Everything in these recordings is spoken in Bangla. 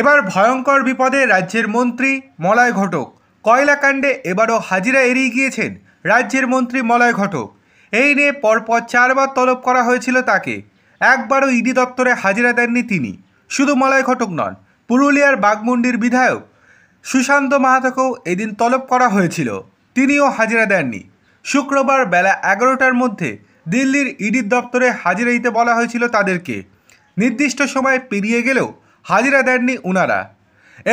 এবার ভয়ঙ্কর বিপদে রাজ্যের মন্ত্রী মলয় ঘটক কয়লাকাণ্ডে এবারও হাজিরা এড়িয়ে গিয়েছেন রাজ্যের মন্ত্রী মলয় ঘটক এই নিয়ে পরপর চারবার তলব করা হয়েছিল তাকে একবারও ইডি দপ্তরে হাজিরা দেননি তিনি শুধু মলয় ঘটক নন পুরুলিয়ার বাগমুন্ডির বিধায়ক সুশান্ত মাহাতোকেও এদিন তলব করা হয়েছিল তিনিও হাজিরা দেননি শুক্রবার বেলা এগারোটার মধ্যে দিল্লির ইডির দপ্তরে হাজিরা দিতে বলা হয়েছিল তাদেরকে নির্দিষ্ট সময় পেরিয়ে গেলেও হাজিরা দেননি উনারা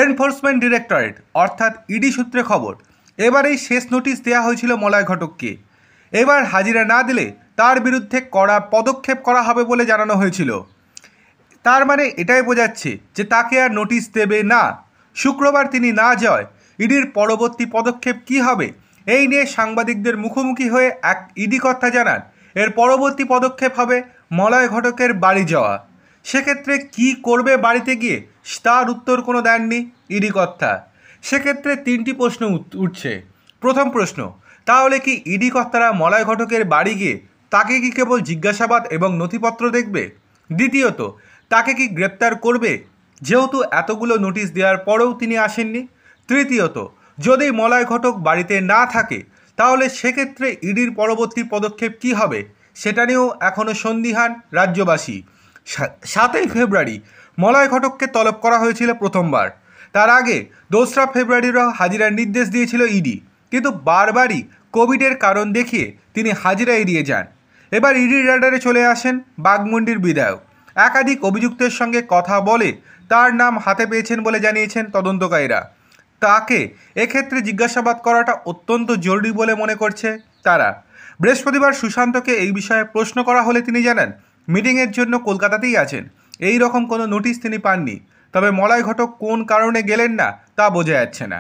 এনফোর্সমেন্ট ডিরেক্টরেট অর্থাৎ ইডি সূত্রে খবর এবারেই শেষ নোটিশ দেওয়া হয়েছিল মলয় ঘটককে এবার হাজিরা না দিলে তার বিরুদ্ধে কড়া পদক্ষেপ করা হবে বলে জানানো হয়েছিল তার মানে এটাই বোঝাচ্ছে যে তাকে আর নোটিশ দেবে না শুক্রবার তিনি না যায় ইডির পরবর্তী পদক্ষেপ কি হবে এই নিয়ে সাংবাদিকদের মুখোমুখি হয়ে এক ইডি কর্তা জানান এর পরবর্তী পদক্ষেপ হবে মলয় ঘটকের বাড়ি যাওয়া সেক্ষেত্রে কি করবে বাড়িতে গিয়ে তার উত্তর কোনো দেননি ইডি কর্তা সেক্ষেত্রে তিনটি প্রশ্ন উঠছে প্রথম প্রশ্ন তাহলে কি ইডি কর্তারা মলয় ঘটকের বাড়ি গিয়ে তাকে কি কেবল জিজ্ঞাসাবাদ এবং নথিপত্র দেখবে দ্বিতীয়ত তাকে কি গ্রেপ্তার করবে যেহেতু এতগুলো নোটিশ দেওয়ার পরেও তিনি আসেননি তৃতীয়ত যদি মলয় ঘটক বাড়িতে না থাকে তাহলে সেক্ষেত্রে ইডির পরবর্তী পদক্ষেপ কি হবে সেটা নিয়েও এখনও সন্দিহান রাজ্যবাসী সাতই ফেব্রুয়ারি মলয় ঘটককে তলব করা হয়েছিল প্রথমবার তার আগে দোসরা ফেব্রুয়ারিরও হাজিরার নির্দেশ দিয়েছিল ইডি কিন্তু বারবারই কোভিডের কারণ দেখিয়ে তিনি হাজিরা এড়িয়ে যান এবার ইডি রাডারে চলে আসেন বাগমুন্ডির বিধায়ক একাধিক অভিযুক্তের সঙ্গে কথা বলে তার নাম হাতে পেয়েছেন বলে জানিয়েছেন তদন্তকারীরা তাকে এক্ষেত্রে জিজ্ঞাসাবাদ করাটা অত্যন্ত জরুরি বলে মনে করছে তারা বৃহস্পতিবার সুশান্তকে এই বিষয়ে প্রশ্ন করা হলে তিনি জানান মিটিংয়ের জন্য কলকাতাতেই আছেন এই রকম কোনো নোটিশ তিনি পাননি তবে মলয় ঘটক কোন কারণে গেলেন না তা বোঝা যাচ্ছে না